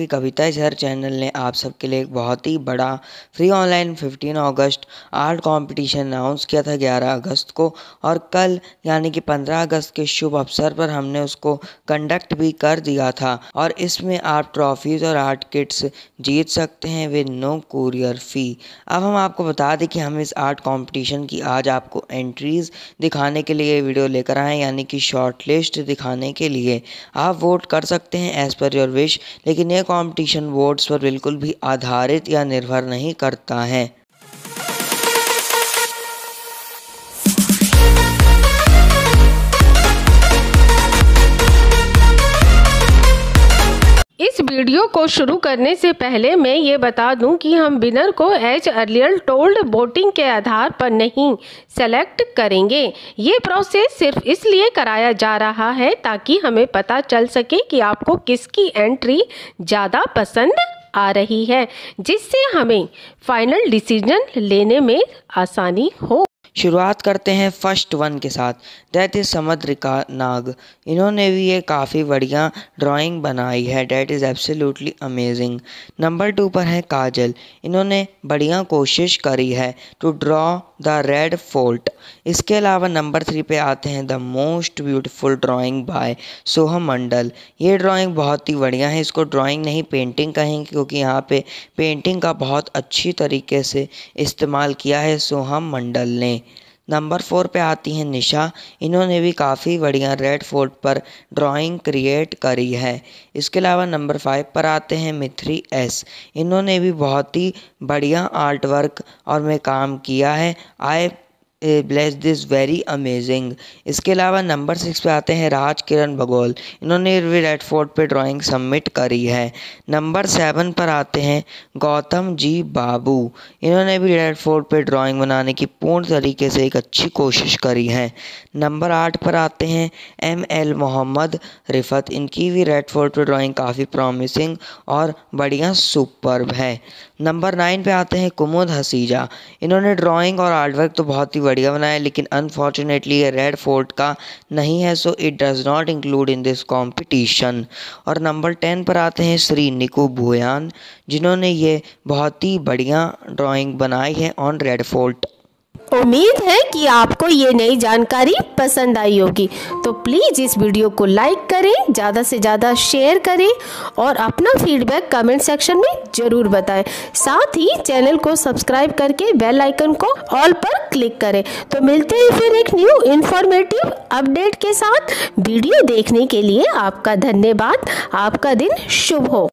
की कविता इजहर चैनल ने आप सबके लिए एक बहुत ही बड़ा फ्री ऑनलाइन 15 अगस्त आर्ट कंपटीशन अनाउंस किया था 11 अगस्त को और कल यानी कि 15 अगस्त के शुभ अवसर पर हमने उसको कंडक्ट भी कर दिया था और इसमें आप ट्रॉफीज़ और आर्ट किट्स जीत सकते हैं विद नो कुरियर फ़ी अब हम आपको बता दें कि हम इस आर्ट कॉम्पिटिशन की आज आपको एंट्रीज़ दिखाने के लिए वीडियो लेकर आए यानी कि शॉर्ट लिस्ट दिखाने के लिए आप वोट कर सकते हैं एज़ पर योर विश लेकिन ये कंपटीशन वोट्स पर बिल्कुल भी आधारित या निर्भर नहीं करता है वीडियो को शुरू करने से पहले मैं ये बता दूं कि हम विनर को एज अर्लियर टोल्ड वोटिंग के आधार पर नहीं सेलेक्ट करेंगे ये प्रोसेस सिर्फ इसलिए कराया जा रहा है ताकि हमें पता चल सके कि आपको किसकी एंट्री ज़्यादा पसंद आ रही है जिससे हमें फाइनल डिसीजन लेने में आसानी हो शुरुआत करते हैं फर्स्ट वन के साथ डैट इज़ समद्रिका नाग इन्होंने भी ये काफ़ी बढ़िया ड्राइंग बनाई है that is absolutely amazing number two पर है काजल इन्होंने बढ़िया कोशिश करी है to draw the Red Fort इसके अलावा नंबर थ्री पे आते हैं the most beautiful drawing by Soham Mondal ये ड्राॅइंग बहुत ही बढ़िया है इसको ड्राॅइंग नहीं पेंटिंग कहेंगे क्योंकि यहाँ पे पेंटिंग का बहुत अच्छी तरीके से इस्तेमाल किया है सोहम मंडल ने नंबर फोर पे आती हैं निशा इन्होंने भी काफ़ी बढ़िया रेड फोर्ट पर ड्राइंग क्रिएट करी है इसके अलावा नंबर फाइव पर आते हैं मिथ्री एस इन्होंने भी बहुत ही बढ़िया आर्ट वर्क और में काम किया है आए ब्लेस दिस वेरी अमेजिंग इसके अलावा नंबर सिक्स पे आते हैं राज किरण भगोल इन्होंने भी रेड फोर्ट पर ड्राॅइंग सबमिट करी है नंबर सेवन पर आते हैं गौतम जी बाबू इन्होंने भी रेड फोर्ट पर ड्राॅइंग बनाने की पूर्ण तरीके से एक अच्छी कोशिश करी है नंबर आठ पर आते हैं एम एल मोहम्मद रिफत इनकी भी रेड फोर्ट पर ड्राॅइंग काफ़ी प्रॉमिसिंग और बढ़िया सुपर्ब है नंबर नाइन पर आते हैं कुमुद हसीजा इन्होंने ड्राॅइंग और आर्टवर्क तो बहुत ही बढ़िया बनाया लेकिन अनफॉर्चुनेटली ये रेड फोर्ट का नहीं है so it does not include in this competition और नंबर टेन पर आते हैं श्री निको भोयान जिन्होंने ये बहुत ही बढ़िया ड्राइंग बनाई है ऑन रेड फोर्ट उम्मीद है कि आपको ये नई जानकारी पसंद आई होगी तो प्लीज़ इस वीडियो को लाइक करें ज़्यादा से ज़्यादा शेयर करें और अपना फीडबैक कमेंट सेक्शन में ज़रूर बताएं साथ ही चैनल को सब्सक्राइब करके बेल आइकन को ऑल पर क्लिक करें तो मिलते हैं फिर एक न्यू इन्फॉर्मेटिव अपडेट के साथ वीडियो देखने के लिए आपका धन्यवाद आपका दिन शुभ हो